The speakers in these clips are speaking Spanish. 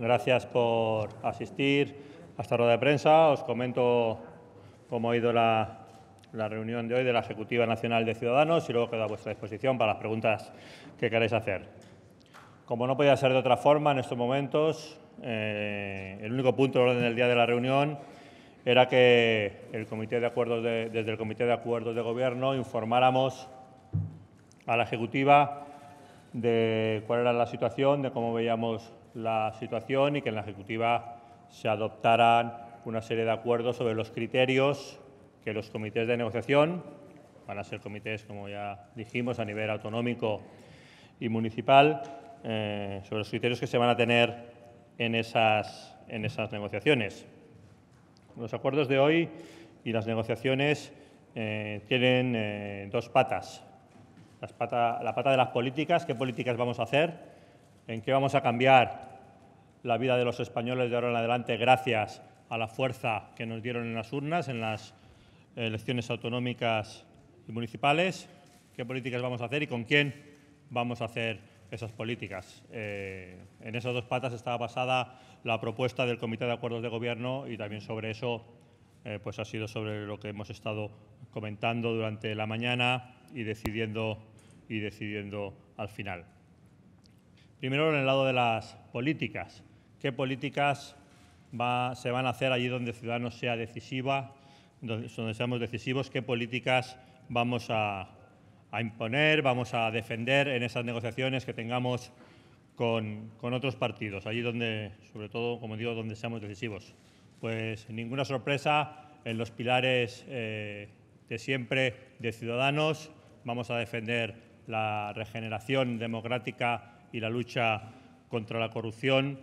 Gracias por asistir a esta rueda de prensa. Os comento cómo ha ido la, reunión de hoy de la Ejecutiva Nacional de Ciudadanos y luego quedo a vuestra disposición para las preguntas que queráis hacer. Como no podía ser de otra forma, en estos momentos eh, el único punto del orden del día de la reunión era que el Comité de Acuerdos desde el Comité de Acuerdos de Gobierno informáramos a la Ejecutiva de cuál era la situación, de cómo veíamos la situación y que en la Ejecutiva se adoptaran una serie de acuerdos sobre los criterios que los comités de negociación, van a ser comités, como ya dijimos, a nivel autonómico y municipal, eh, sobre los criterios que se van a tener en esas, en esas negociaciones. Los acuerdos de hoy y las negociaciones eh, tienen eh, dos patas. Las pata, la pata de las políticas, qué políticas vamos a hacer, en qué vamos a cambiar la vida de los españoles de ahora en adelante gracias a la fuerza que nos dieron en las urnas, en las elecciones autonómicas y municipales, qué políticas vamos a hacer y con quién vamos a hacer esas políticas. Eh, en esas dos patas estaba basada la propuesta del Comité de Acuerdos de Gobierno y también sobre eso eh, pues ha sido sobre lo que hemos estado comentando durante la mañana y decidiendo, y decidiendo al final. Primero en el lado de las políticas. ¿Qué políticas se van a hacer allí donde Ciudadanos sea decisiva, donde, seamos decisivos? ¿Qué políticas vamos a, imponer, vamos a defender en esas negociaciones que tengamos con, otros partidos? Allí donde, sobre todo, como digo, donde seamos decisivos. Pues ninguna sorpresa en los pilares eh, de siempre de Ciudadanos. Vamos a defender la regeneración democrática y la lucha contra la corrupción.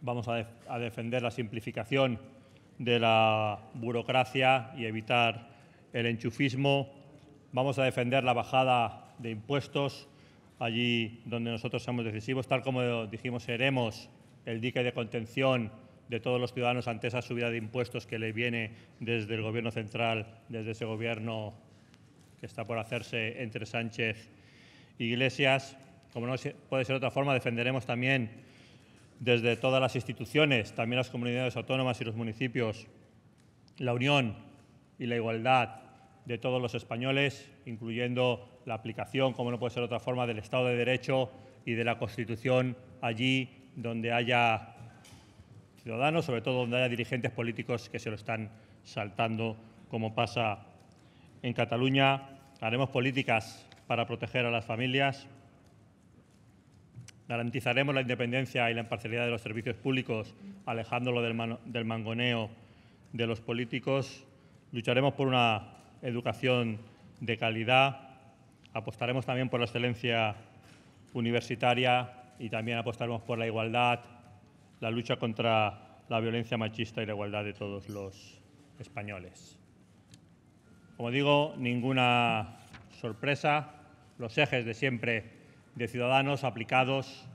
Vamos a, defender la simplificación de la burocracia y evitar el enchufismo. Vamos a defender la bajada de impuestos allí donde nosotros somos decisivos, tal como dijimos, seremos el dique de contención de todos los ciudadanos ante esa subida de impuestos que le viene desde el Gobierno central, desde ese Gobierno que está por hacerse entre Sánchez y Iglesias como no puede ser otra forma, defenderemos también desde todas las instituciones, también las comunidades autónomas y los municipios, la unión y la igualdad de todos los españoles, incluyendo la aplicación, como no puede ser otra forma, del Estado de Derecho y de la Constitución allí donde haya ciudadanos, sobre todo donde haya dirigentes políticos que se lo están saltando, como pasa en Cataluña. Haremos políticas para proteger a las familias, Garantizaremos la independencia y la imparcialidad de los servicios públicos, alejándolo del, mangoneo de los políticos. Lucharemos por una educación de calidad. Apostaremos también por la excelencia universitaria y también apostaremos por la igualdad, la lucha contra la violencia machista y la igualdad de todos los españoles. Como digo, ninguna sorpresa, los ejes de siempre de ciudadanos aplicados,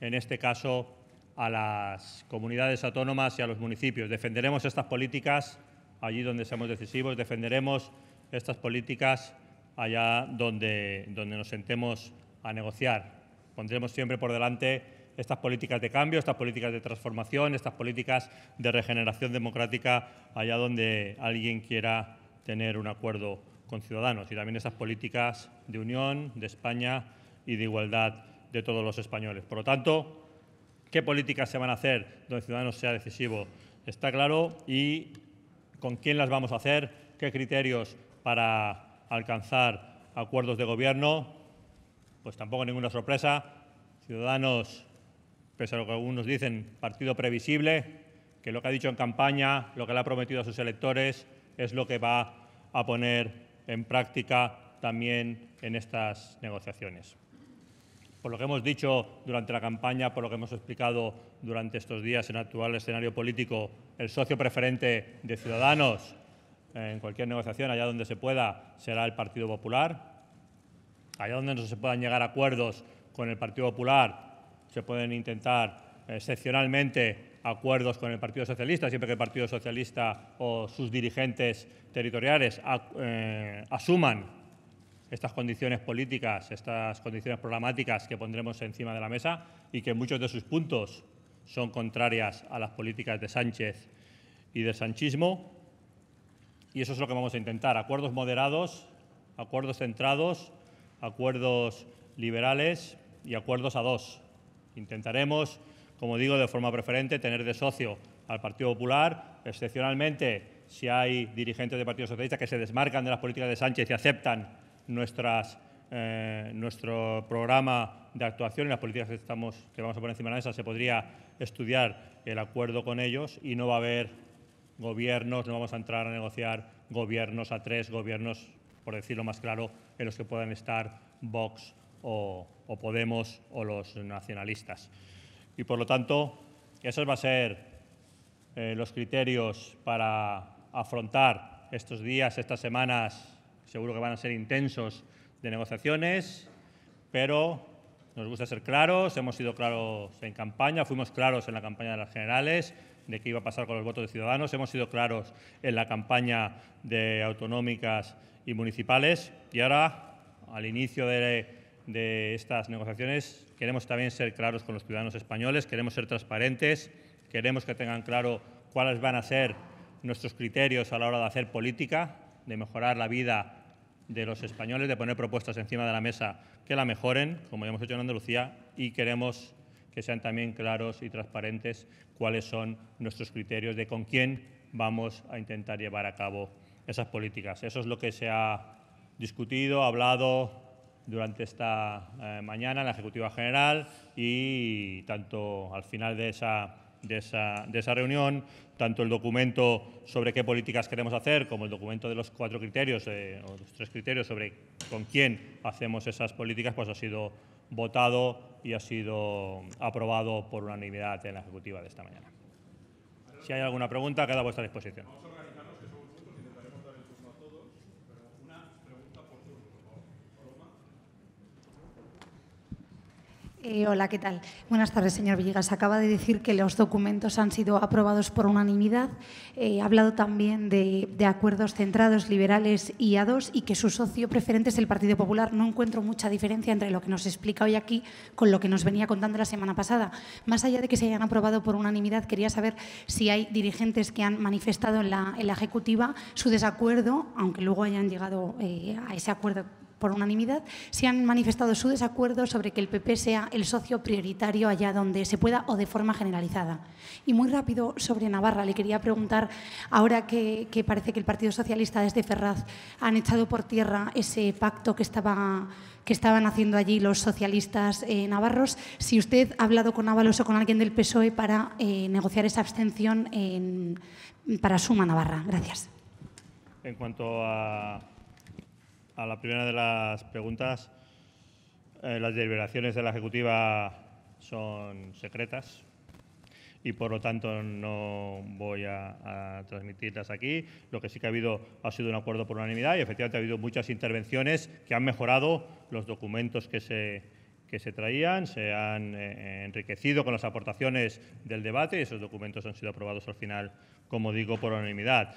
en este caso, a las comunidades autónomas y a los municipios. Defenderemos estas políticas allí donde seamos decisivos, defenderemos estas políticas allá donde, donde nos sentemos a negociar. Pondremos siempre por delante estas políticas de cambio, estas políticas de transformación, estas políticas de regeneración democrática allá donde alguien quiera tener un acuerdo con ciudadanos y también estas políticas de unión de España y de igualdad de todos los españoles. Por lo tanto, qué políticas se van a hacer donde Ciudadanos sea decisivo está claro y con quién las vamos a hacer, qué criterios para alcanzar acuerdos de gobierno, pues tampoco ninguna sorpresa. Ciudadanos, pese a lo que algunos dicen, partido previsible, que lo que ha dicho en campaña, lo que le ha prometido a sus electores, es lo que va a poner en práctica también en estas negociaciones por lo que hemos dicho durante la campaña, por lo que hemos explicado durante estos días en el actual escenario político, el socio preferente de Ciudadanos en cualquier negociación, allá donde se pueda, será el Partido Popular. Allá donde no se puedan llegar a acuerdos con el Partido Popular, se pueden intentar excepcionalmente acuerdos con el Partido Socialista, siempre que el Partido Socialista o sus dirigentes territoriales eh, asuman estas condiciones políticas, estas condiciones programáticas que pondremos encima de la mesa y que muchos de sus puntos son contrarias a las políticas de Sánchez y del sanchismo. Y eso es lo que vamos a intentar, acuerdos moderados, acuerdos centrados, acuerdos liberales y acuerdos a dos. Intentaremos, como digo, de forma preferente tener de socio al Partido Popular, excepcionalmente si hay dirigentes del Partido Socialista que se desmarcan de las políticas de Sánchez y aceptan nuestras, eh, nuestro programa de actuación y las políticas que, estamos, que vamos a poner encima de esa se podría estudiar el acuerdo con ellos y no va a haber gobiernos, no vamos a entrar a negociar gobiernos a tres, gobiernos, por decirlo más claro, en los que puedan estar Vox o, Podemos o los nacionalistas. Y por lo tanto, esos van a ser eh, los criterios para afrontar estos días, estas semanas seguro que van a ser intensos de negociaciones, pero nos gusta ser claros, hemos sido claros en campaña, fuimos claros en la campaña de las generales de qué iba a pasar con los votos de ciudadanos, hemos sido claros en la campaña de autonómicas y municipales y ahora, al inicio de, estas negociaciones, queremos también ser claros con los ciudadanos españoles, queremos ser transparentes, queremos que tengan claro cuáles van a ser nuestros criterios a la hora de hacer política, de mejorar la vida de los españoles de poner propuestas encima de la mesa que la mejoren, como hemos hecho en Andalucía, y queremos que sean también claros y transparentes cuáles son nuestros criterios de con quién vamos a intentar llevar a cabo esas políticas. Eso es lo que se ha discutido, hablado durante esta eh, mañana en la Ejecutiva General y tanto al final de esa, de esa, de esa reunión tanto el documento sobre qué políticas queremos hacer como el documento de los cuatro criterios eh, o los tres criterios sobre con quién hacemos esas políticas, pues ha sido votado y ha sido aprobado por unanimidad en la ejecutiva de esta mañana. Si hay alguna pregunta, queda a vuestra disposición. Eh, hola, ¿qué tal? Buenas tardes, señor Villegas. Acaba de decir que los documentos han sido aprobados por unanimidad. Eh, ha hablado también de, acuerdos centrados, liberales y a dos, y que su socio preferente es el Partido Popular. No encuentro mucha diferencia entre lo que nos explica hoy aquí con lo que nos venía contando la semana pasada. Más allá de que se hayan aprobado por unanimidad, quería saber si hay dirigentes que han manifestado en la, Ejecutiva su desacuerdo, aunque luego hayan llegado eh, a ese acuerdo por unanimidad, se han manifestado su desacuerdo sobre que el PP sea el socio prioritario allá donde se pueda o de forma generalizada. Y muy rápido sobre Navarra, le quería preguntar, ahora que, parece que el Partido Socialista desde Ferraz han echado por tierra ese pacto que, estaba, que estaban haciendo allí los socialistas eh, navarros, si usted ha hablado con Ábalos o con alguien del PSOE para eh, negociar esa abstención para Suma Navarra. Gracias. En cuanto a a la primera de las preguntas, eh, las deliberaciones de la Ejecutiva son secretas y por lo tanto no voy a, transmitirlas aquí. Lo que sí que ha habido ha sido un acuerdo por unanimidad y efectivamente ha habido muchas intervenciones que han mejorado los documentos que se, que se traían, se han eh, enriquecido con las aportaciones del debate y esos documentos han sido aprobados al final, como digo, por unanimidad.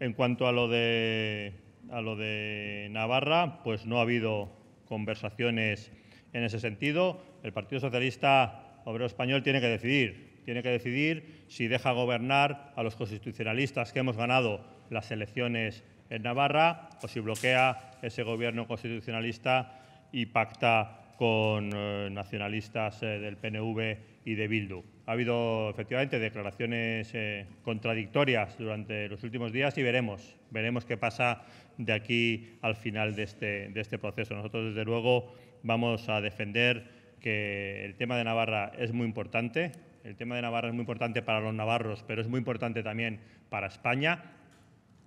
En cuanto a lo de a lo de Navarra, pues no ha habido conversaciones en ese sentido. El Partido Socialista Obrero Español tiene que decidir. Tiene que decidir si deja gobernar a los constitucionalistas que hemos ganado las elecciones en Navarra o si bloquea ese gobierno constitucionalista y pacta con eh, nacionalistas eh, del PNV y de Bildu. Ha habido efectivamente declaraciones eh, contradictorias durante los últimos días y veremos veremos qué pasa de aquí al final de este, de este proceso. Nosotros, desde luego, vamos a defender que el tema de Navarra es muy importante. El tema de Navarra es muy importante para los navarros, pero es muy importante también para España.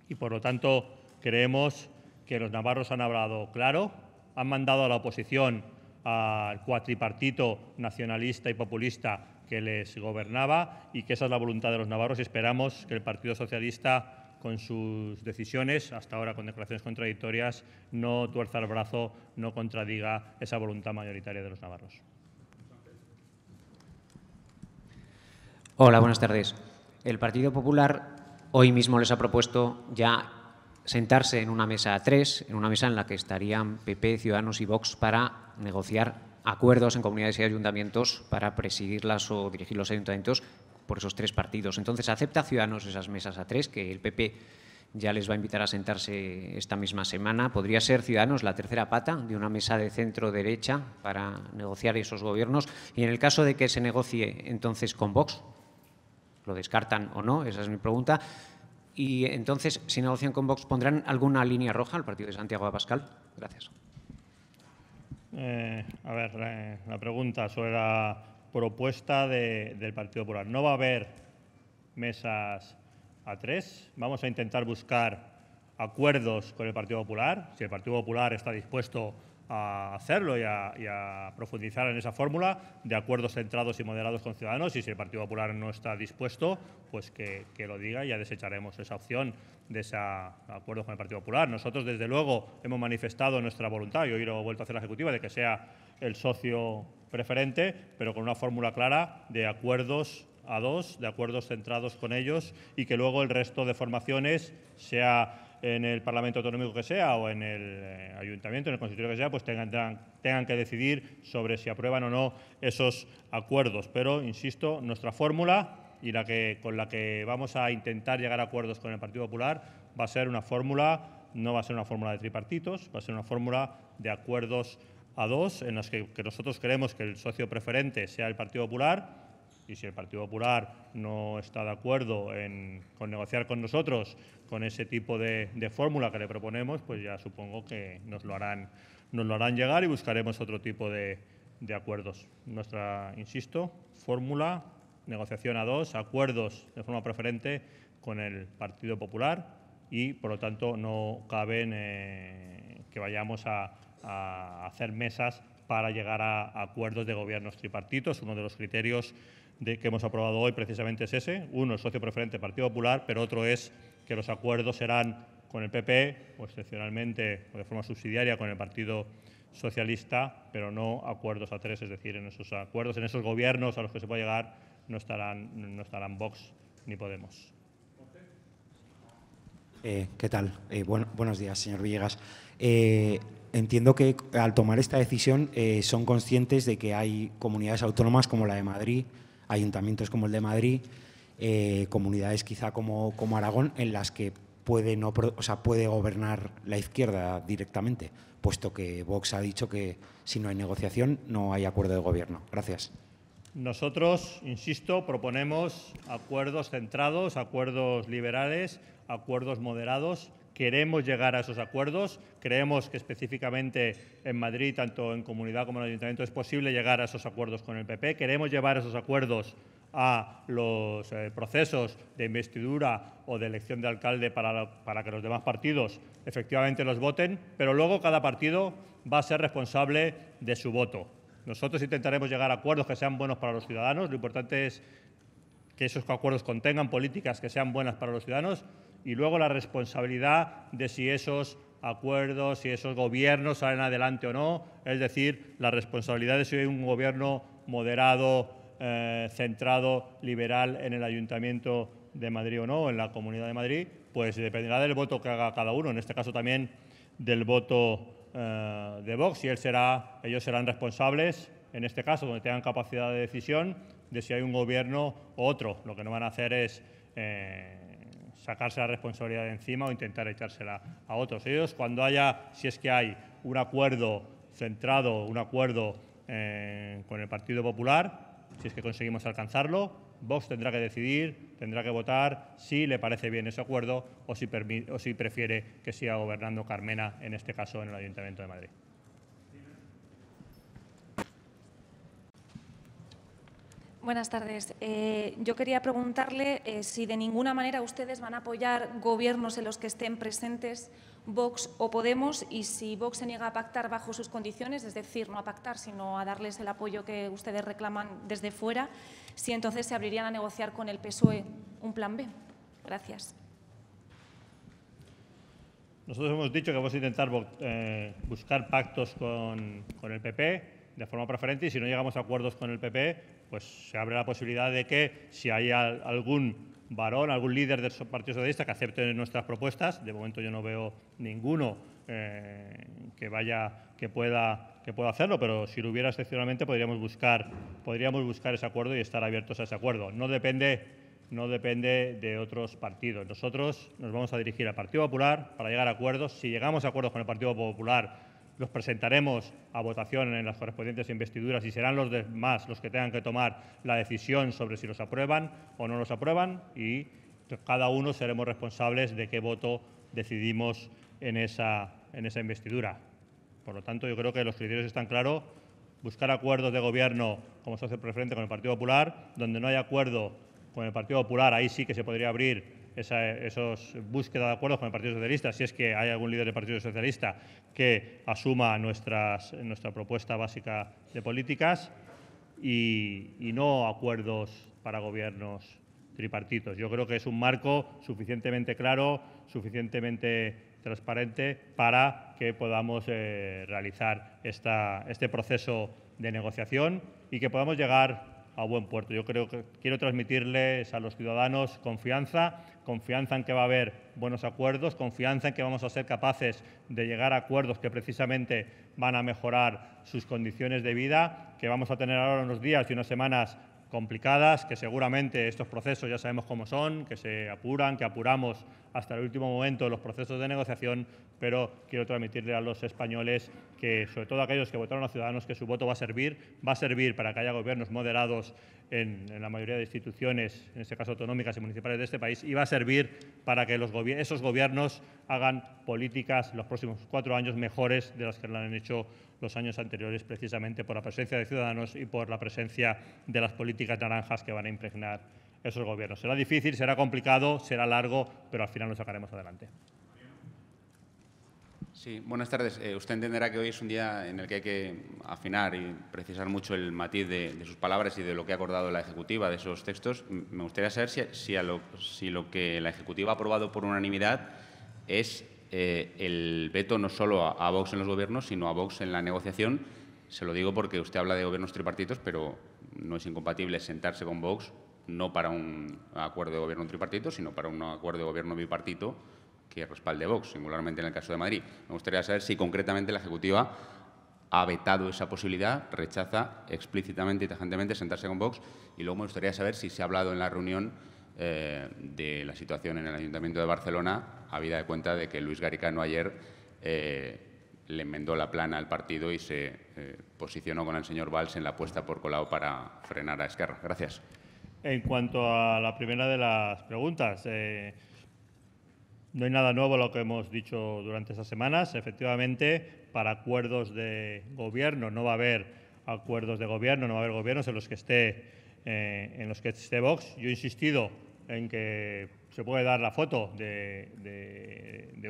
Y por lo tanto, creemos que los navarros han hablado claro, han mandado a la oposición al cuatripartito nacionalista y populista que les gobernaba y que esa es la voluntad de los navarros y esperamos que el Partido Socialista con sus decisiones, hasta ahora con declaraciones contradictorias, no tuerza el brazo, no contradiga esa voluntad mayoritaria de los navarros. Hola, buenas tardes. El Partido Popular hoy mismo les ha propuesto ya sentarse en una mesa a tres, en una mesa en la que estarían PP, Ciudadanos y Vox para negociar acuerdos en comunidades y ayuntamientos para presidirlas o dirigir los ayuntamientos por esos tres partidos. Entonces, acepta Ciudadanos esas mesas a tres, que el PP ya les va a invitar a sentarse esta misma semana. Podría ser Ciudadanos la tercera pata de una mesa de centro-derecha para negociar esos gobiernos. Y en el caso de que se negocie entonces con Vox, ¿lo descartan o no? Esa es mi pregunta. Y entonces, si negocian con Vox, ¿pondrán alguna línea roja al partido de Santiago de Gracias. Eh, a ver, eh, la pregunta sobre propuesta del Partido Popular. No va a haber mesas a tres. Vamos a intentar buscar acuerdos con el Partido Popular. Si el Partido Popular está dispuesto a hacerlo y a, profundizar en esa fórmula de acuerdos centrados y moderados con ciudadanos. Y si el Partido Popular no está dispuesto, pues que, lo diga y ya desecharemos esa opción de ese acuerdo con el Partido Popular. Nosotros, desde luego, hemos manifestado nuestra voluntad, y hoy lo he vuelto a hacer la Ejecutiva, de que sea el socio preferente, pero con una fórmula clara de acuerdos a dos, de acuerdos centrados con ellos y que luego el resto de formaciones, sea en el Parlamento Autonómico que sea o en el eh, Ayuntamiento, en el Constitucional que sea, pues tengan, tengan que decidir sobre si aprueban o no esos acuerdos. Pero, insisto, nuestra fórmula y la que, con la que vamos a intentar llegar a acuerdos con el Partido Popular va a ser una fórmula, no va a ser una fórmula de tripartitos, va a ser una fórmula de acuerdos a dos en las que, nosotros creemos que el socio preferente sea el Partido Popular y si el Partido Popular no está de acuerdo en, con negociar con nosotros con ese tipo de, fórmula que le proponemos, pues ya supongo que nos lo harán, nos lo harán llegar y buscaremos otro tipo de, acuerdos. Nuestra, insisto, fórmula, negociación a dos, acuerdos de forma preferente con el Partido Popular y, por lo tanto, no caben eh, que vayamos a a hacer mesas para llegar a acuerdos de gobiernos tripartitos. Uno de los criterios de, que hemos aprobado hoy precisamente es ese. Uno el socio preferente Partido Popular, pero otro es que los acuerdos serán con el PP o excepcionalmente o de forma subsidiaria con el Partido Socialista, pero no acuerdos a tres, es decir, en esos acuerdos, en esos gobiernos a los que se puede llegar, no estarán, no estarán Vox ni Podemos. Eh, ¿Qué tal? Eh, buenos días, señor Villegas. Eh, entiendo que al tomar esta decisión eh, son conscientes de que hay comunidades autónomas como la de Madrid, ayuntamientos como el de Madrid, eh, comunidades quizá como, como Aragón, en las que puede, no, puede gobernar la izquierda directamente, puesto que Vox ha dicho que si no hay negociación no hay acuerdo de gobierno. Gracias. Nosotros, insisto, proponemos acuerdos centrados, acuerdos liberales, acuerdos moderados Queremos llegar a esos acuerdos. Creemos que específicamente en Madrid, tanto en comunidad como en el ayuntamiento, es posible llegar a esos acuerdos con el PP. Queremos llevar esos acuerdos a los eh, procesos de investidura o de elección de alcalde para, para que los demás partidos efectivamente los voten, pero luego cada partido va a ser responsable de su voto. Nosotros intentaremos llegar a acuerdos que sean buenos para los ciudadanos. Lo importante es que esos acuerdos contengan políticas que sean buenas para los ciudadanos y luego la responsabilidad de si esos acuerdos, si esos gobiernos salen adelante o no, es decir, la responsabilidad de si hay un gobierno moderado, eh, centrado, liberal en el Ayuntamiento de Madrid o no, en la Comunidad de Madrid, pues dependerá del voto que haga cada uno, en este caso también del voto eh, de Vox, y él será, ellos serán responsables, en este caso, donde tengan capacidad de decisión, de si hay un gobierno u otro. Lo que no van a hacer es eh, sacarse la responsabilidad de encima o intentar echársela a otros. Ellos, cuando haya, si es que hay un acuerdo centrado, un acuerdo eh, con el Partido Popular, si es que conseguimos alcanzarlo, Vox tendrá que decidir, tendrá que votar si le parece bien ese acuerdo o si, o si prefiere que siga gobernando Carmena, en este caso en el Ayuntamiento de Madrid. Buenas tardes. Eh, yo quería preguntarle eh, si de ninguna manera ustedes van a apoyar gobiernos en los que estén presentes Vox o Podemos y si Vox se niega a pactar bajo sus condiciones, es decir, no a pactar, sino a darles el apoyo que ustedes reclaman desde fuera, si entonces se abrirían a negociar con el PSOE un plan B. Gracias. Nosotros hemos dicho que vamos a intentar eh, buscar pactos con, con el PP de forma preferente y si no llegamos a acuerdos con el PP, pues se abre la posibilidad de que si hay algún varón, algún líder del Partido Socialista que acepte nuestras propuestas, de momento yo no veo ninguno eh, que vaya, que pueda, que pueda hacerlo, pero si lo hubiera excepcionalmente podríamos buscar, podríamos buscar ese acuerdo y estar abiertos a ese acuerdo. No depende no depende de otros partidos. Nosotros nos vamos a dirigir al Partido Popular para llegar a acuerdos. Si llegamos a acuerdos con el Partido Popular los presentaremos a votación en las correspondientes investiduras y serán los demás los que tengan que tomar la decisión sobre si los aprueban o no los aprueban y cada uno seremos responsables de qué voto decidimos en esa, en esa investidura. Por lo tanto, yo creo que los criterios están claros. Buscar acuerdos de gobierno como socio preferente con el Partido Popular. Donde no hay acuerdo con el Partido Popular, ahí sí que se podría abrir esa esos búsquedas de acuerdos con el Partido Socialista, si es que hay algún líder del Partido Socialista que asuma nuestras, nuestra propuesta básica de políticas y, no acuerdos para gobiernos tripartitos. Yo creo que es un marco suficientemente claro, suficientemente transparente para que podamos eh, realizar esta, este proceso de negociación y que podamos llegar a buen puerto. Yo creo que quiero transmitirles a los ciudadanos confianza, confianza en que va a haber buenos acuerdos, confianza en que vamos a ser capaces de llegar a acuerdos que precisamente van a mejorar sus condiciones de vida, que vamos a tener ahora unos días y unas semanas complicadas, que seguramente estos procesos ya sabemos cómo son, que se apuran, que apuramos hasta el último momento los procesos de negociación, pero quiero transmitirle a los españoles que, sobre todo aquellos que votaron a Ciudadanos, que su voto va a servir, va a servir para que haya gobiernos moderados en, la mayoría de instituciones, en este caso autonómicas y municipales de este país, y va a servir para que esos gobiernos hagan políticas los próximos cuatro años mejores de las que lo han hecho los años anteriores precisamente por la presencia de Ciudadanos y por la presencia de las políticas naranjas que van a impregnar esos gobiernos. Será difícil, será complicado, será largo, pero al final lo sacaremos adelante. Sí, buenas tardes. Eh, usted entenderá que hoy es un día en el que hay que afinar y precisar mucho el matiz de, sus palabras y de lo que ha acordado la Ejecutiva de esos textos. Me gustaría saber si, si, a si lo que la Ejecutiva ha aprobado por unanimidad es eh, el veto no solo a, Vox en los gobiernos, sino a Vox en la negociación. Se lo digo porque usted habla de gobiernos tripartitos, pero no es incompatible sentarse con Vox no para un acuerdo de gobierno tripartito, sino para un acuerdo de gobierno bipartito que respalde Vox, singularmente en el caso de Madrid. Me gustaría saber si concretamente la Ejecutiva ha vetado esa posibilidad, rechaza explícitamente y tajantemente sentarse con Vox. Y luego me gustaría saber si se ha hablado en la reunión eh, de la situación en el Ayuntamiento de Barcelona habida de cuenta de que Luis Garicano ayer eh, le enmendó la plana al partido y se eh, posicionó con el señor Valls en la apuesta por colado para frenar a Esquerra. Gracias. En cuanto a la primera de las preguntas, eh, no hay nada nuevo lo que hemos dicho durante estas semanas. Efectivamente, para acuerdos de gobierno no va a haber acuerdos de gobierno, no va a haber gobiernos en los que esté, en los que esté Vox. Yo he insistido en que se puede dar la foto de,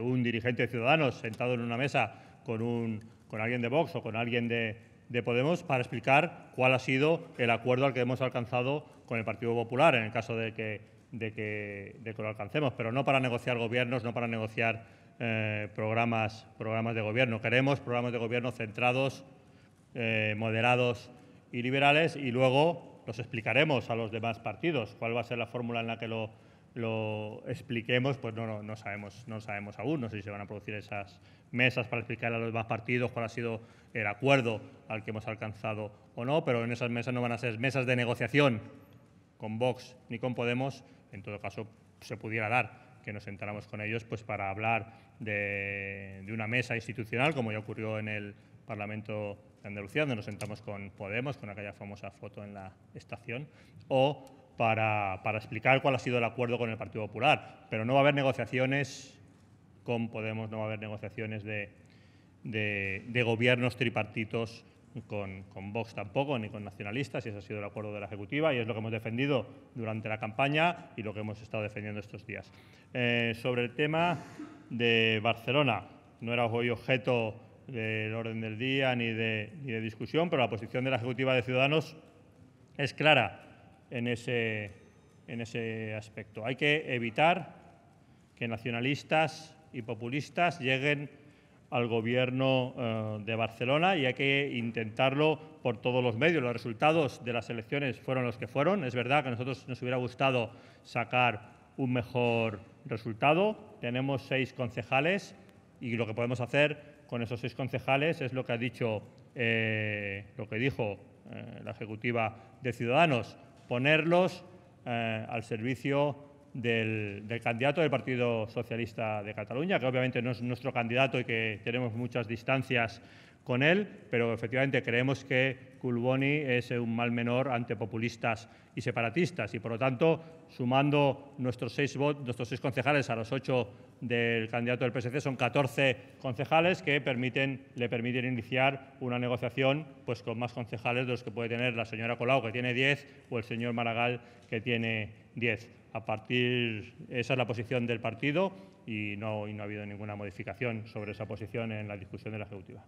un dirigente de Ciudadanos sentado en una mesa con, un, con alguien de Vox o con alguien de, Podemos para explicar cuál ha sido el acuerdo al que hemos alcanzado con el Partido Popular, en el caso de que, de que, lo alcancemos, pero no para negociar gobiernos, no para negociar eh, programas, programas de gobierno. Queremos programas de gobierno centrados, eh, moderados y liberales y luego los explicaremos a los demás partidos. ¿Cuál va a ser la fórmula en la que lo, expliquemos? Pues no, no, no, sabemos, no sabemos aún. No sé si se van a producir esas mesas para explicar a los demás partidos cuál ha sido el acuerdo al que hemos alcanzado o no, pero en esas mesas no van a ser mesas de negociación con Vox ni con Podemos. En todo caso, se pudiera dar que nos sentáramos con ellos pues para hablar de, de una mesa institucional, como ya ocurrió en el Parlamento Andalucía, donde nos sentamos con Podemos, con aquella famosa foto en la estación, o para, explicar cuál ha sido el acuerdo con el Partido Popular. Pero no va a haber negociaciones con Podemos, no va a haber negociaciones de, gobiernos tripartitos con, con, Vox tampoco, ni con nacionalistas, y ese ha sido el acuerdo de la Ejecutiva, y es lo que hemos defendido durante la campaña y lo que hemos estado defendiendo estos días. Eh, sobre el tema de Barcelona, no era hoy objeto del orden del día ni de, ni de discusión, pero la posición de la Ejecutiva de Ciudadanos es clara en ese, aspecto. Hay que evitar que nacionalistas y populistas lleguen al gobierno eh, de Barcelona y hay que intentarlo por todos los medios. Los resultados de las elecciones fueron los que fueron. Es verdad que a nosotros nos hubiera gustado sacar un mejor resultado. Tenemos seis concejales y lo que podemos hacer con esos seis concejales es lo que ha dicho, eh, lo que dijo eh, la ejecutiva de Ciudadanos, ponerlos eh, al servicio del, candidato del Partido Socialista de Cataluña, que obviamente no es nuestro candidato y que tenemos muchas distancias con él, pero efectivamente creemos que Culboni es un mal menor ante populistas y separatistas. Y por lo tanto, sumando nuestros seis, votos, nuestros seis concejales a los ocho del candidato del PSC, son 14 concejales que permiten, le permiten iniciar una negociación pues, con más concejales de los que puede tener la señora Colau, que tiene 10, o el señor Maragall, que tiene 10. A partir, esa es la posición del partido y no, y no ha habido ninguna modificación sobre esa posición en la discusión de la ejecutiva.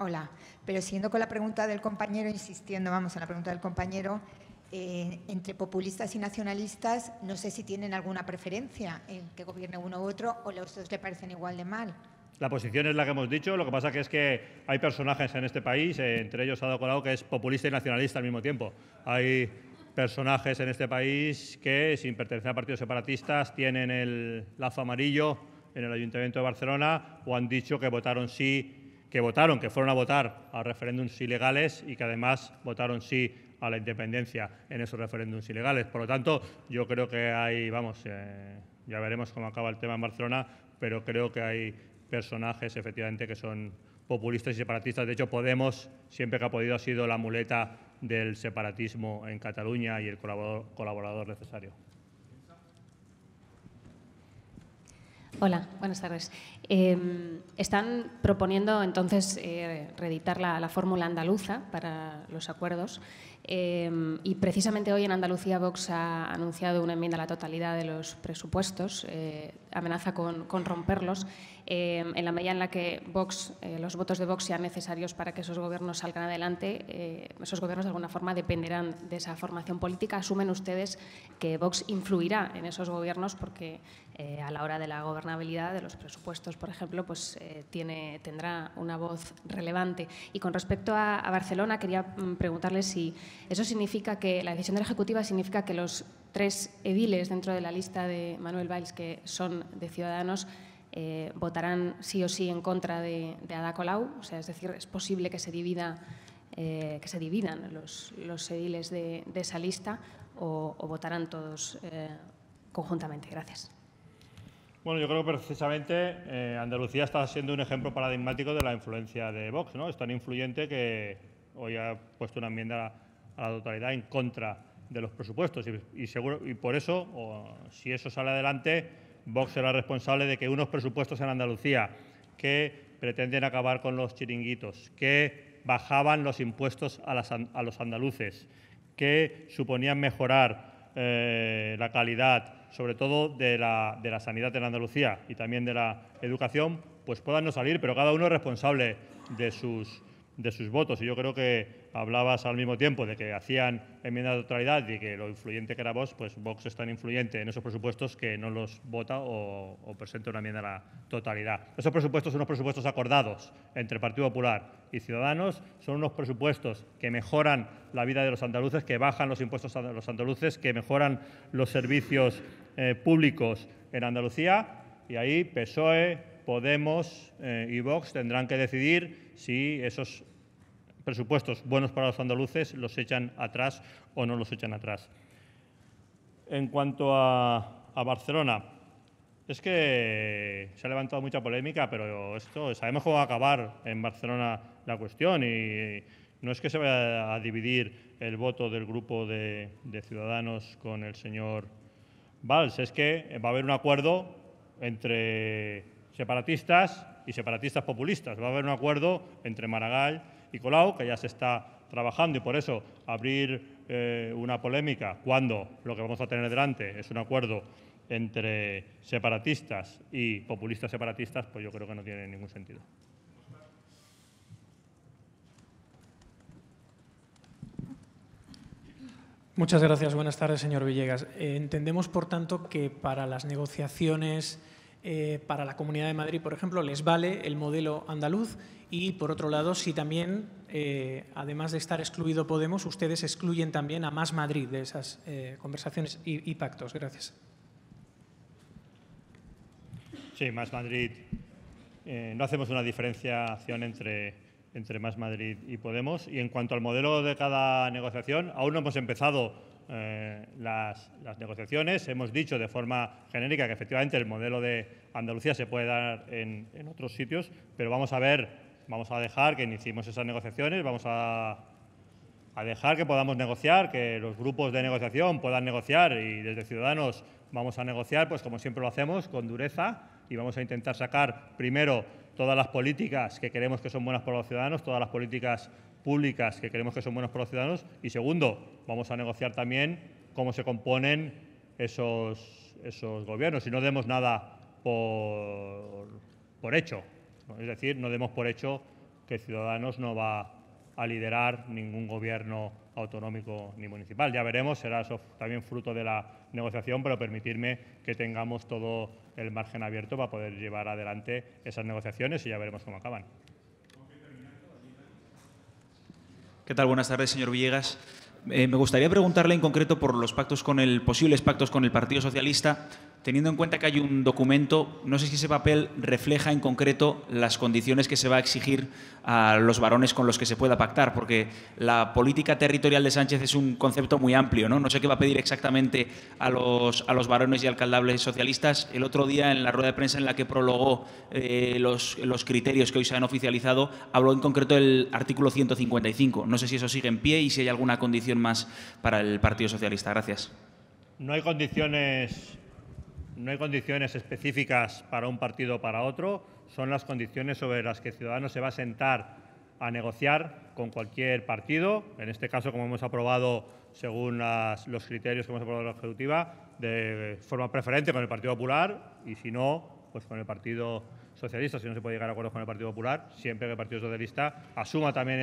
Hola, pero siguiendo con la pregunta del compañero, insistiendo, vamos, a la pregunta del compañero, eh, entre populistas y nacionalistas, no sé si tienen alguna preferencia en que gobierne uno u otro o los dos le parecen igual de mal. La posición es la que hemos dicho, lo que pasa que es que hay personajes en este país, eh, entre ellos ha colado que es populista y nacionalista al mismo tiempo. Hay personajes en este país que, sin pertenecer a partidos separatistas, tienen el lazo amarillo en el Ayuntamiento de Barcelona o han dicho que votaron sí que votaron, que fueron a votar a referéndums ilegales y que además votaron sí a la independencia en esos referéndums ilegales. Por lo tanto, yo creo que hay, vamos, eh, ya veremos cómo acaba el tema en Barcelona, pero creo que hay personajes efectivamente que son populistas y separatistas. De hecho, Podemos, siempre que ha podido, ha sido la muleta del separatismo en Cataluña y el colaborador necesario. Hola, buenas tardes. Em, están proponiendo entonces eh, reeditar la fórmula andaluza para los acuerdos. Em, y precisamente hoy en Andalucía Vox ha anunciado una enmienda a la totalidad de los presupuestos, eh, amenaza con, romperlos, em, en la medida en la que Vox, eh, los votos de Vox sean necesarios para que esos gobiernos salgan adelante. Eh, esos gobiernos de alguna forma dependerán de esa formación política. Asumen ustedes que Vox influirá en esos gobiernos porque a la hora de la gobernabilidad, de los presupuestos, por ejemplo, pues tiene, tendrá una voz relevante. Y con respecto a, a Barcelona, quería mm, preguntarle si eso significa que la decisión de la Ejecutiva significa que los tres ediles dentro de la lista de Manuel Valls, que son de Ciudadanos, eh, votarán sí o sí en contra de, de, Ada Colau. O sea, es decir, es posible que se, divida, eh, que se dividan los, ediles de, esa lista o, votarán todos eh, conjuntamente. Gracias. Bueno, yo creo que precisamente Andalucía está siendo un ejemplo paradigmático de la influencia de Vox. ¿no? Es tan influyente que hoy ha puesto una enmienda a la totalidad en contra de los presupuestos. Y, por eso, si eso sale adelante, Vox será responsable de que unos presupuestos en Andalucía que pretenden acabar con los chiringuitos, que bajaban los impuestos a, los andaluces, que suponían mejorar eh, la calidad, sobre todo de la, de la sanidad en Andalucía y también de la educación, pues puedan no salir, pero cada uno es responsable de sus de sus votos. Y yo creo que hablabas al mismo tiempo de que hacían enmienda de totalidad y que lo influyente que era Vox, pues Vox es tan influyente en esos presupuestos que no los vota o, presenta una enmienda a la totalidad. Esos presupuestos son unos presupuestos acordados entre Partido Popular y Ciudadanos, son unos presupuestos que mejoran la vida de los andaluces, que bajan los impuestos a los andaluces, que mejoran los servicios eh, públicos en Andalucía. Y ahí PSOE, Podemos eh, y Vox tendrán que decidir si esos presupuestos buenos para los andaluces los echan atrás o no los echan atrás. En cuanto a, Barcelona, es que se ha levantado mucha polémica, pero esto sabemos cómo acabar en Barcelona la cuestión y no es que se vaya a dividir el voto del grupo de ciudadanos con el señor Valls, es que va a haber un acuerdo entre separatistas y separatistas populistas, va a haber un acuerdo entre Maragall y que ya se está trabajando y por eso abrir eh, una polémica cuando lo que vamos a tener delante es un acuerdo entre separatistas y populistas separatistas, pues yo creo que no tiene ningún sentido. Muchas gracias. Buenas tardes, señor Villegas. Eh, entendemos, por tanto, que para las negociaciones eh, para la Comunidad de Madrid, por ejemplo, les vale el modelo andaluz y, por otro lado, si también, eh, además de estar excluido Podemos, ustedes excluyen también a Más Madrid de esas eh, conversaciones y, pactos. Gracias. Sí, Más Madrid. no hacemos una diferenciación entre, entre Más Madrid y Podemos. Y en cuanto al modelo de cada negociación, aún no hemos empezado eh, las, negociaciones. Hemos dicho de forma genérica que efectivamente el modelo de Andalucía se puede dar en, otros sitios, pero vamos a ver, vamos a dejar que iniciemos esas negociaciones, vamos a, a dejar que podamos negociar, que los grupos de negociación puedan negociar y desde Ciudadanos vamos a negociar, pues como siempre lo hacemos, con dureza y vamos a intentar sacar primero todas las políticas que queremos que son buenas para los ciudadanos, todas las políticas públicas que queremos que son buenos para los ciudadanos. Y segundo, vamos a negociar también cómo se componen esos, esos gobiernos y no demos nada por, hecho. Es decir, no demos por hecho que Ciudadanos no va a liderar ningún gobierno autonómico ni municipal. Ya veremos, será también fruto de la negociación, pero permitirme que tengamos todo el margen abierto para poder llevar adelante esas negociaciones y ya veremos cómo acaban. ¿Qué tal? Buenas tardes, señor Villegas. Eh, me gustaría preguntarle en concreto por los pactos con el posibles pactos con el Partido Socialista, teniendo en cuenta que hay un documento, no sé si ese papel refleja en concreto las condiciones que se va a exigir a los varones con los que se pueda pactar, porque la política territorial de Sánchez es un concepto muy amplio, ¿no? No sé qué va a pedir exactamente a los, a los varones y alcaldables socialistas. El otro día, en la rueda de prensa en la que prologó eh, los, los criterios que hoy se han oficializado, habló en concreto del artículo 155. No sé si eso sigue en pie y si hay alguna condición más para el Partido Socialista. Gracias. No hay condiciones no hay condiciones específicas para un partido o para otro, son las condiciones sobre las que Ciudadanos se va a sentar a negociar con cualquier partido, en este caso, como hemos aprobado según los criterios que hemos aprobado en la Ejecutiva, de forma preferente con el Partido Popular y, si no, pues con el Partido Socialista, si no se puede llegar a acuerdos con el Partido Popular, siempre que el Partido Socialista asuma también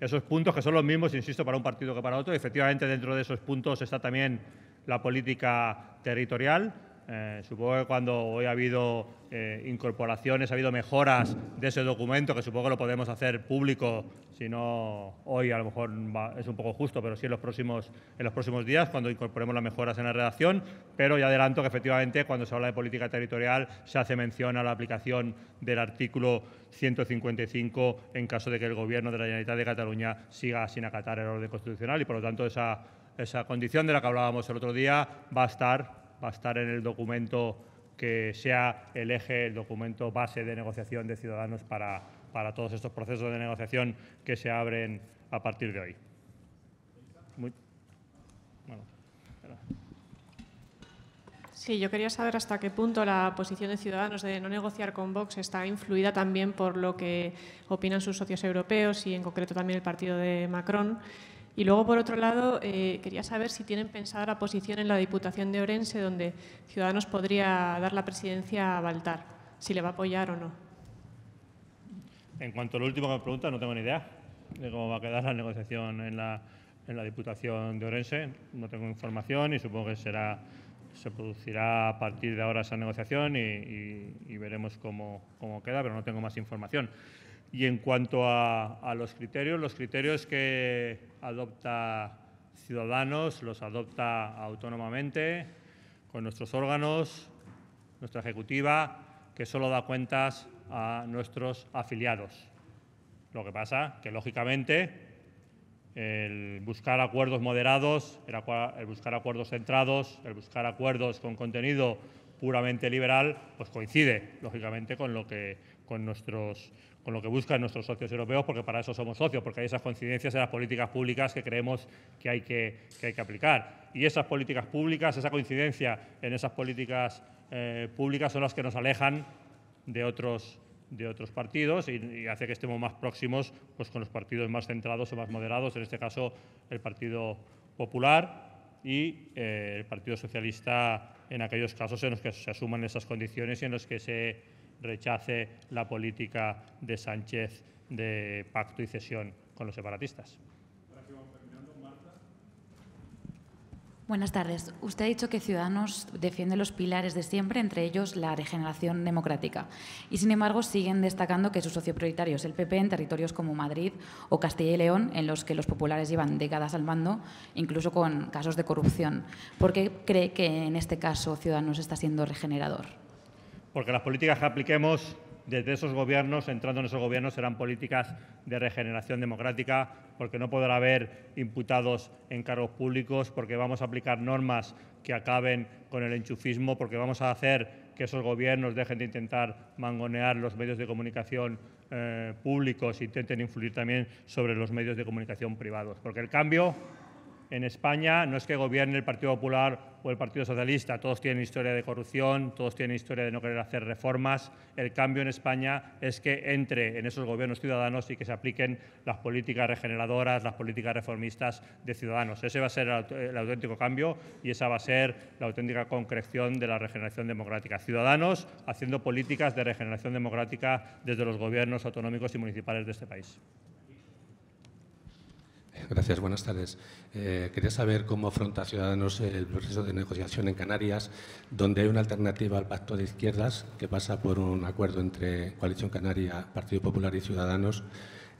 esos puntos que son los mismos, insisto, para un partido que para otro. Efectivamente, dentro de esos puntos está también la política territorial eh, supongo que cuando hoy ha habido eh, incorporaciones, ha habido mejoras de ese documento, que supongo que lo podemos hacer público, si no hoy a lo mejor es un poco justo, pero sí en los, próximos, en los próximos días, cuando incorporemos las mejoras en la redacción. Pero ya adelanto que efectivamente cuando se habla de política territorial se hace mención a la aplicación del artículo 155 en caso de que el Gobierno de la Generalitat de Cataluña siga sin acatar el orden constitucional y por lo tanto esa, esa condición de la que hablábamos el otro día va a estar va a estar en el documento que sea el eje, el documento base de negociación de Ciudadanos para, todos estos procesos de negociación que se abren a partir de hoy. Sí, yo quería saber hasta qué punto la posición de Ciudadanos de no negociar con Vox está influida también por lo que opinan sus socios europeos y en concreto también el partido de Macron. Y luego, por otro lado, eh, quería saber si tienen pensada la posición en la Diputación de Orense, donde Ciudadanos podría dar la presidencia a Baltar, si le va a apoyar o no. En cuanto a lo último que me pregunta, no tengo ni idea de cómo va a quedar la negociación en la, Diputación de Orense. No tengo información y supongo que será se producirá a partir de ahora esa negociación y, veremos cómo, queda, pero no tengo más información. Y en cuanto a, los criterios, los criterios que adopta Ciudadanos los adopta autónomamente, con nuestros órganos, nuestra ejecutiva, que solo da cuentas a nuestros afiliados. Lo que pasa que, lógicamente, el buscar acuerdos moderados, el buscar acuerdos centrados, el buscar acuerdos con contenido puramente liberal, pues coincide, lógicamente, con lo que con nuestros, con lo que buscan nuestros socios europeos, porque para eso somos socios, porque hay esas coincidencias en las políticas públicas que creemos que hay que, aplicar. Y esas políticas públicas, esa coincidencia en esas políticas eh, públicas son las que nos alejan de otros, partidos y, hace que estemos más próximos pues, con los partidos más centrados o más moderados, en este caso el Partido Popular y eh, el Partido Socialista en aquellos casos en los que se asuman esas condiciones y en los que se rechace la política de Sánchez de pacto y cesión con los separatistas. Buenas tardes. Usted ha dicho que Ciudadanos defiende los pilares de siempre, entre ellos la regeneración democrática. Y sin embargo, siguen destacando que su socio prioritario es el PP en territorios como Madrid o Castilla y León, en los que los populares llevan décadas al mando, incluso con casos de corrupción. ¿Por qué cree que en este caso Ciudadanos está siendo regenerador? porque las políticas que apliquemos desde esos gobiernos, entrando en esos gobiernos, serán políticas de regeneración democrática, porque no podrá haber imputados en cargos públicos, porque vamos a aplicar normas que acaben con el enchufismo, porque vamos a hacer que esos gobiernos dejen de intentar mangonear los medios de comunicación eh, públicos e intenten influir también sobre los medios de comunicación privados. Porque el cambio en España no es que gobierne el Partido Popular o el Partido Socialista. Todos tienen historia de corrupción, todos tienen historia de no querer hacer reformas. El cambio en España es que entre en esos gobiernos ciudadanos y que se apliquen las políticas regeneradoras, las políticas reformistas de ciudadanos. Ese va a ser el auténtico cambio y esa va a ser la auténtica concreción de la regeneración democrática. Ciudadanos haciendo políticas de regeneración democrática desde los gobiernos autonómicos y municipales de este país. Gracias, buenas tardes. Eh, quería saber cómo afronta Ciudadanos el proceso de negociación en Canarias, donde hay una alternativa al pacto de izquierdas que pasa por un acuerdo entre Coalición Canaria, Partido Popular y Ciudadanos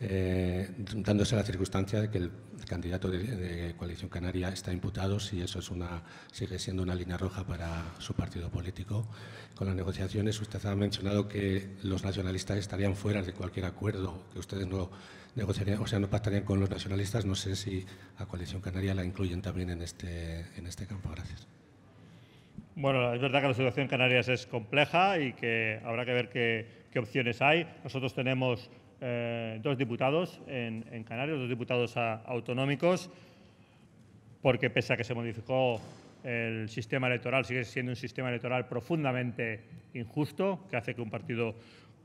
eh, dándose la circunstancia de que el candidato de, Coalición Canaria está imputado, si eso es una, sigue siendo una línea roja para su partido político. Con las negociaciones usted ha mencionado que los nacionalistas estarían fuera de cualquier acuerdo, que ustedes no negociarían, o sea, no pactarían con los nacionalistas. No sé si a Coalición Canaria la incluyen también en este, en este campo. Gracias. Bueno, es verdad que la situación en Canarias es compleja y que habrá que ver qué, qué opciones hay. Nosotros tenemos eh, dos diputados en, Canarias, dos diputados autonómicos, porque pese a que se modificó el sistema electoral, sigue siendo un sistema electoral profundamente injusto, que hace que un partido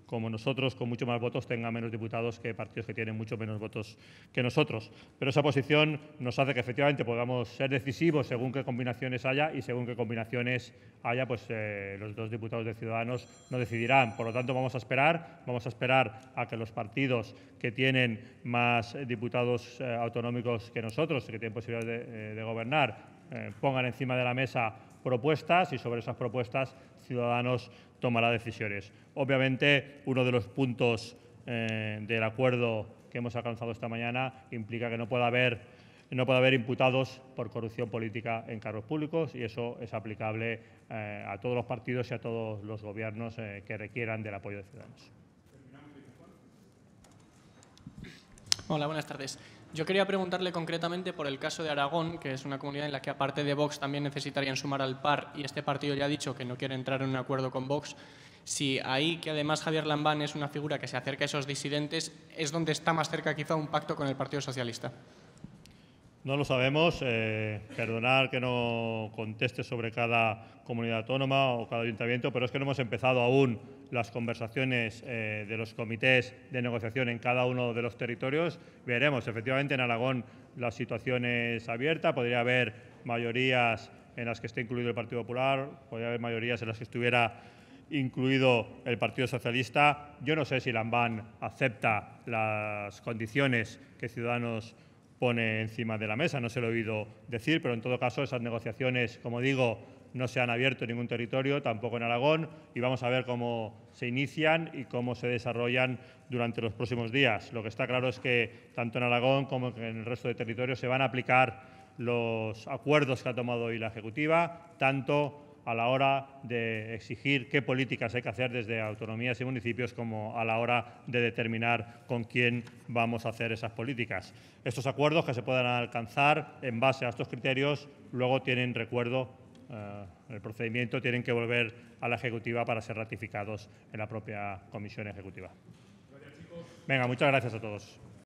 como nosotros, con mucho más votos, tenga menos diputados que partidos que tienen mucho menos votos que nosotros. Pero esa posición nos hace que efectivamente podamos ser decisivos según qué combinaciones haya y según qué combinaciones haya, pues eh, los dos diputados de Ciudadanos no decidirán. Por lo tanto, vamos a esperar, vamos a esperar a que los partidos que tienen más diputados eh, autonómicos que nosotros, que tienen posibilidad eh, de, gobernar, pongan encima de la mesa propuestas y sobre esas propuestas Ciudadanos tomará decisiones. Obviamente, uno de los puntos eh, del acuerdo que hemos alcanzado esta mañana implica que no pueda haber no puede haber imputados por corrupción política en cargos públicos y eso es aplicable eh, a todos los partidos y a todos los gobiernos eh, que requieran del apoyo de ciudadanos. Hola, buenas tardes. Yo quería preguntarle concretamente por el caso de Aragón, que es una comunidad en la que aparte de Vox también necesitarían sumar al PAR y este partido ya ha dicho que no quiere entrar en un acuerdo con Vox. Si ahí, que además Javier Lambán es una figura que se acerca a esos disidentes, es donde está más cerca quizá un pacto con el Partido Socialista. No lo sabemos. Eh, perdonar que no conteste sobre cada comunidad autónoma o cada ayuntamiento, pero es que no hemos empezado aún las conversaciones eh, de los comités de negociación en cada uno de los territorios. Veremos, efectivamente, en Aragón la situación es abierta, podría haber mayorías en las que esté incluido el Partido Popular, podría haber mayorías en las que estuviera incluido el Partido Socialista. Yo no sé si Lambán acepta las condiciones que Ciudadanos pone encima de la mesa, no se lo he oído decir, pero en todo caso esas negociaciones, como digo, no se han abierto en ningún territorio, tampoco en Aragón, y vamos a ver cómo se inician y cómo se desarrollan durante los próximos días. Lo que está claro es que tanto en Aragón como en el resto de territorios se van a aplicar los acuerdos que ha tomado hoy la Ejecutiva, tanto a la hora de exigir qué políticas hay que hacer desde autonomías y municipios como a la hora de determinar con quién vamos a hacer esas políticas. Estos acuerdos que se puedan alcanzar en base a estos criterios luego tienen, recuerdo, eh, el procedimiento tienen que volver a la Ejecutiva para ser ratificados en la propia Comisión Ejecutiva. Venga, muchas gracias a todos.